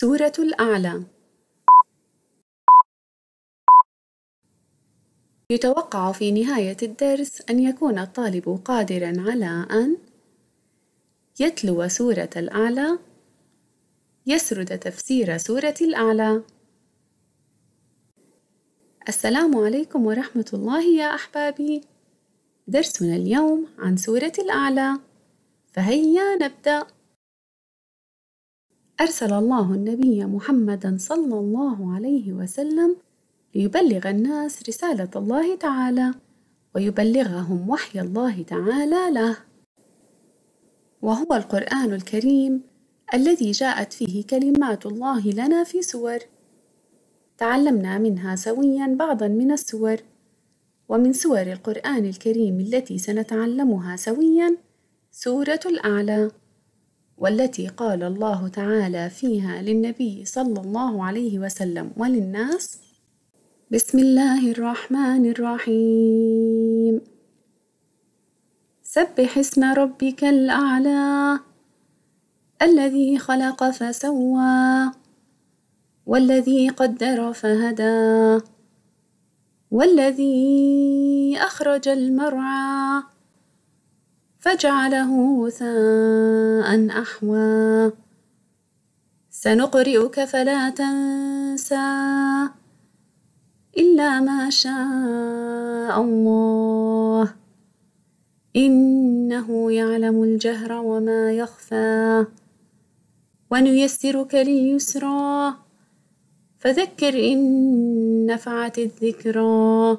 سورة الأعلى يتوقع في نهاية الدرس أن يكون الطالب قادرًا على أن يتلو سورة الأعلى، يسرد تفسير سورة الأعلى. السلام عليكم ورحمة الله يا أحبابي. درسنا اليوم عن سورة الأعلى، فهيا نبدأ. أرسل الله النبي محمدا صلى الله عليه وسلم ليبلغ الناس رسالة الله تعالى ويبلغهم وحي الله تعالى له وهو القرآن الكريم الذي جاءت فيه كلمات الله لنا في سور تعلمنا منها سويا بعضا من السور ومن سور القرآن الكريم التي سنتعلمها سويا سورة الأعلى والتي قال الله تعالى فيها للنبي صلى الله عليه وسلم وللناس بسم الله الرحمن الرحيم سبح اسم ربك الأعلى الذي خلق فسوى والذي قدر فهدى والذي أخرج المرعى فجعله غثاء أحوى سنقرئك فلا تنسى إلا ما شاء الله إنه يعلم الجهر وما يخفى ونيسرك لليسرى فذكر إن نفعت الذكرى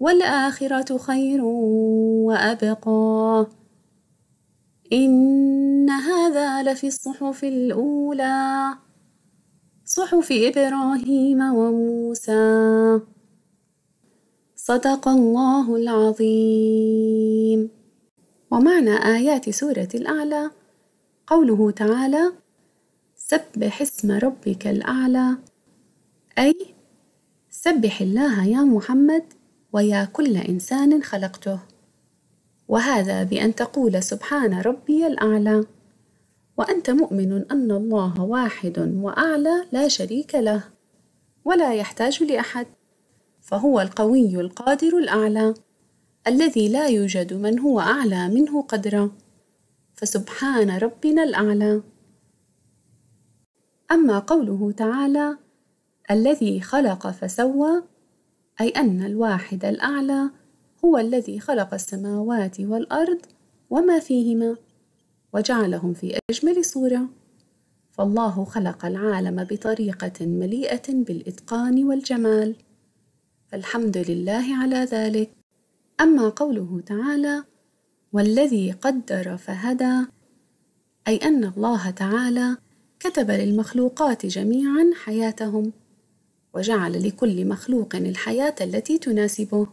والآخرة خير وأبقى إن هذا لفي الصحف الأولى صحف إبراهيم وموسى صدق الله العظيم ومعنى آيات سورة الأعلى قوله تعالى سبح اسم ربك الأعلى أي سبح الله يا محمد ويا كل إنسان خلقته وهذا بأن تقول سبحان ربي الأعلى وأنت مؤمن أن الله واحد وأعلى لا شريك له ولا يحتاج لأحد فهو القوي القادر الأعلى الذي لا يوجد من هو أعلى منه قدرا فسبحان ربنا الأعلى أما قوله تعالى الذي خلق فسوى أي أن الواحد الأعلى هو الذي خلق السماوات والأرض وما فيهما وجعلهم في أجمل صورة فالله خلق العالم بطريقة مليئة بالإتقان والجمال فالحمد لله على ذلك أما قوله تعالى والذي قدر فهدى أي أن الله تعالى كتب للمخلوقات جميعا حياتهم وجعل لكل مخلوق الحياة التي تناسبه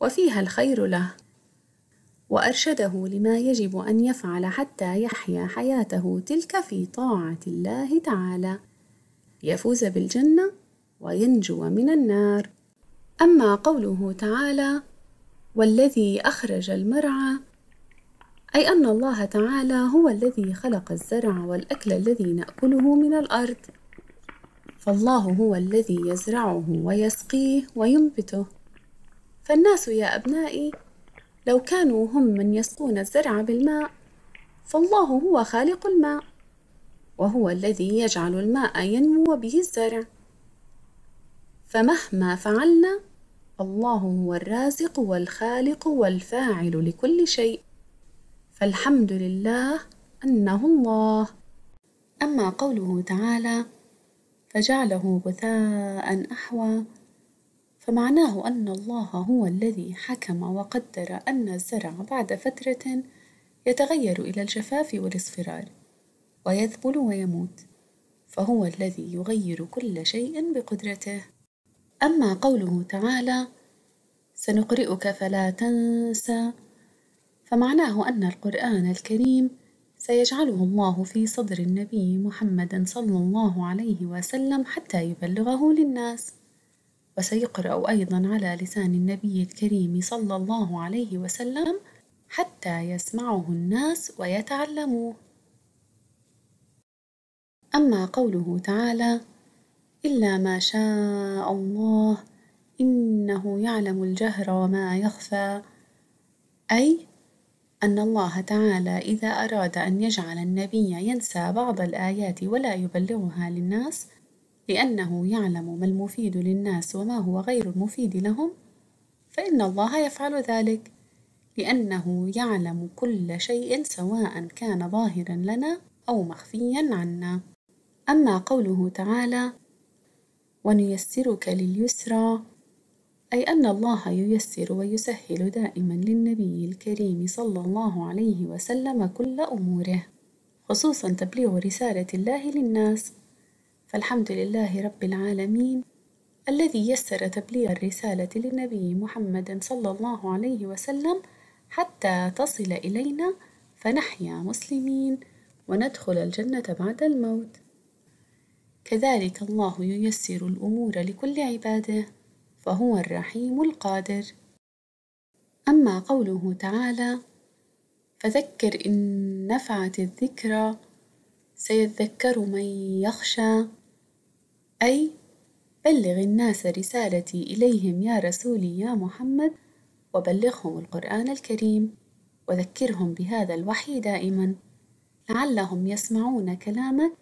وفيها الخير له وأرشده لما يجب أن يفعل حتى يحيا حياته تلك في طاعة الله تعالى يفوز بالجنة وينجو من النار أما قوله تعالى والذي أخرج المرعى أي أن الله تعالى هو الذي خلق الزرع والأكل الذي نأكله من الأرض فالله هو الذي يزرعه ويسقيه وينبته فالناس يا أبنائي لو كانوا هم من يسقون الزرع بالماء فالله هو خالق الماء وهو الذي يجعل الماء ينمو به الزرع فمهما فعلنا الله هو الرازق والخالق والفاعل لكل شيء فالحمد لله انه الله اما قوله تعالى فجعله غثاء أحوى فمعناه أن الله هو الذي حكم وقدر أن الزرع بعد فترة يتغير إلى الجفاف والاصفرار ويذبل ويموت فهو الذي يغير كل شيء بقدرته أما قوله تعالى سنقرئك فلا تنسى فمعناه أن القرآن الكريم سيجعله الله في صدر النبي محمد صلى الله عليه وسلم حتى يبلغه للناس وسيقرأ أيضا على لسان النبي الكريم صلى الله عليه وسلم حتى يسمعه الناس ويتعلموه أما قوله تعالى إلا ما شاء الله إنه يعلم الجهر وما يخفى أي أن الله تعالى إذا أراد أن يجعل النبي ينسى بعض الآيات ولا يبلغها للناس لأنه يعلم ما المفيد للناس وما هو غير المفيد لهم فإن الله يفعل ذلك لأنه يعلم كل شيء سواء كان ظاهرا لنا أو مخفيا عنا أما قوله تعالى ونيسرك لليسرى أي أن الله ييسر ويسهل دائما للنبي الكريم صلى الله عليه وسلم كل أموره خصوصا تبليغ رسالة الله للناس فالحمد لله رب العالمين الذي يسر تبليغ الرسالة للنبي محمد صلى الله عليه وسلم حتى تصل إلينا فنحيا مسلمين وندخل الجنة بعد الموت كذلك الله ييسر الأمور لكل عباده فهو الرحيم القادر أما قوله تعالى فذكر إن نفعت الذكرى سيذكر من يخشى أي بلغ الناس رسالتي إليهم يا رسولي يا محمد وبلغهم القرآن الكريم وذكرهم بهذا الوحي دائما لعلهم يسمعون كلامك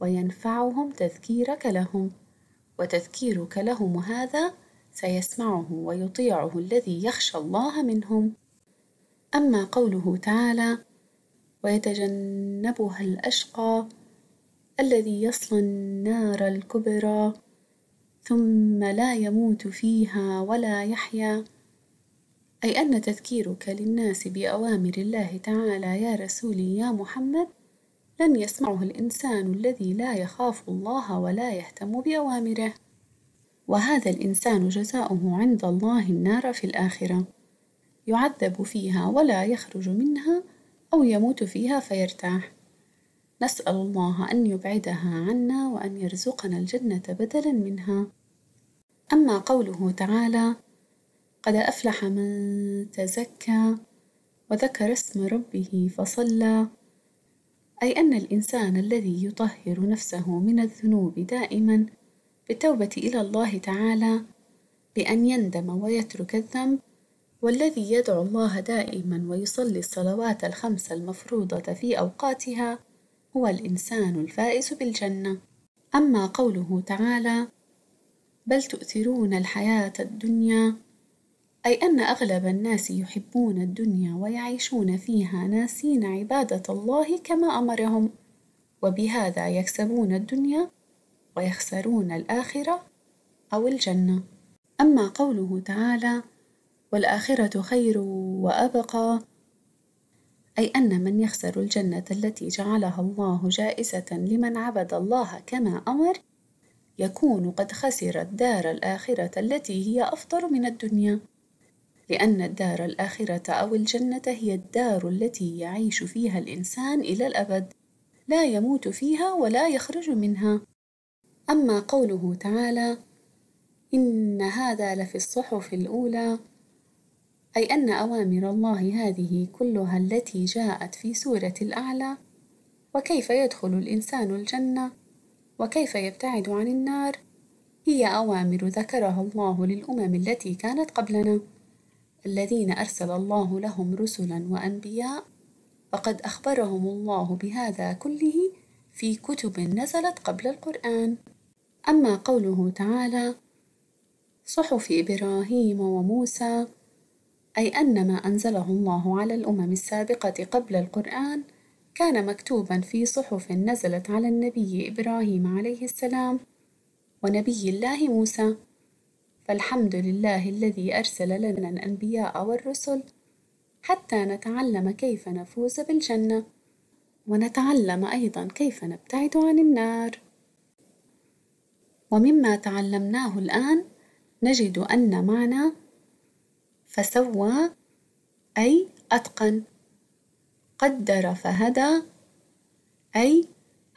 وينفعهم تذكيرك لهم وتذكيرك لهم هذا سيسمعه ويطيعه الذي يخشى الله منهم اما قوله تعالى ويتجنبها الاشقى الذي يصلى النار الكبرى ثم لا يموت فيها ولا يحيا اي ان تذكيرك للناس باوامر الله تعالى يا رسولي يا محمد لن يسمعه الانسان الذي لا يخاف الله ولا يهتم باوامره وهذا الإنسان جزاؤه عند الله النار في الآخرة يعذب فيها ولا يخرج منها أو يموت فيها فيرتاح نسأل الله أن يبعدها عنا وأن يرزقنا الجنة بدلا منها أما قوله تعالى قد أفلح من تزكى وذكر اسم ربه فصلى أي أن الإنسان الذي يطهر نفسه من الذنوب دائما بالتوبة إلى الله تعالى بأن يندم ويترك الذنب والذي يدعو الله دائما ويصلي الصلوات الخمس المفروضة في أوقاتها هو الإنسان الفائز بالجنة أما قوله تعالى بل تؤثرون الحياة الدنيا أي أن أغلب الناس يحبون الدنيا ويعيشون فيها ناسين عبادة الله كما أمرهم وبهذا يكسبون الدنيا ويخسرون الآخرة أو الجنة أما قوله تعالى والآخرة خير وأبقى أي أن من يخسر الجنة التي جعلها الله جائزة لمن عبد الله كما أمر يكون قد خسر الدار الآخرة التي هي أفضل من الدنيا لأن الدار الآخرة أو الجنة هي الدار التي يعيش فيها الإنسان إلى الأبد لا يموت فيها ولا يخرج منها أما قوله تعالى إن هذا لفي الصحف الأولى أي أن أوامر الله هذه كلها التي جاءت في سورة الأعلى وكيف يدخل الإنسان الجنة وكيف يبتعد عن النار هي أوامر ذكرها الله للأمم التي كانت قبلنا الذين أرسل الله لهم رسلا وأنبياء فقد أخبرهم الله بهذا كله في كتب نزلت قبل القرآن أما قوله تعالى صحف إبراهيم وموسى أي أن ما أنزله الله على الأمم السابقة قبل القرآن كان مكتوبا في صحف نزلت على النبي إبراهيم عليه السلام ونبي الله موسى فالحمد لله الذي أرسل لنا الأنبياء والرسل حتى نتعلم كيف نفوز بالجنة ونتعلم أيضا كيف نبتعد عن النار ومما تعلمناه الآن نجد أن معنى فسوى أي أتقن قدر فهدى أي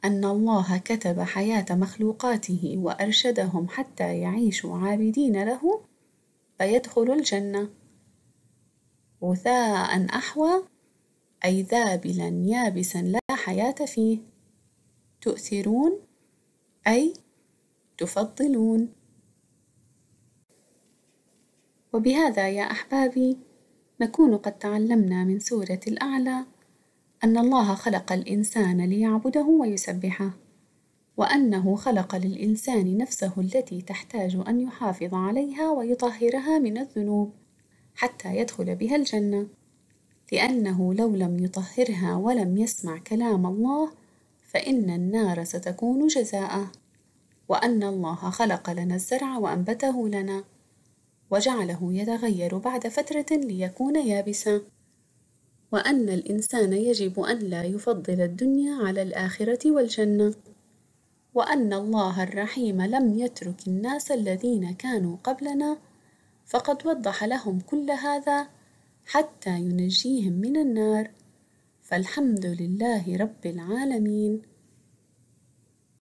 أن الله كتب حياة مخلوقاته وأرشدهم حتى يعيشوا عابدين له فيدخلوا الجنة غثاء أحوى أي ذابلا يابسا لا حياة فيه تؤثرون أي تفضلون وبهذا يا أحبابي نكون قد تعلمنا من سورة الأعلى أن الله خلق الإنسان ليعبده ويسبحه وأنه خلق للإنسان نفسه التي تحتاج أن يحافظ عليها ويطهرها من الذنوب حتى يدخل بها الجنة لأنه لو لم يطهرها ولم يسمع كلام الله فإن النار ستكون جزاءه وأن الله خلق لنا الزرع وأنبته لنا وجعله يتغير بعد فترة ليكون يابسا وأن الإنسان يجب أن لا يفضل الدنيا على الآخرة والجنة وأن الله الرحيم لم يترك الناس الذين كانوا قبلنا فقد وضح لهم كل هذا حتى ينجيهم من النار فالحمد لله رب العالمين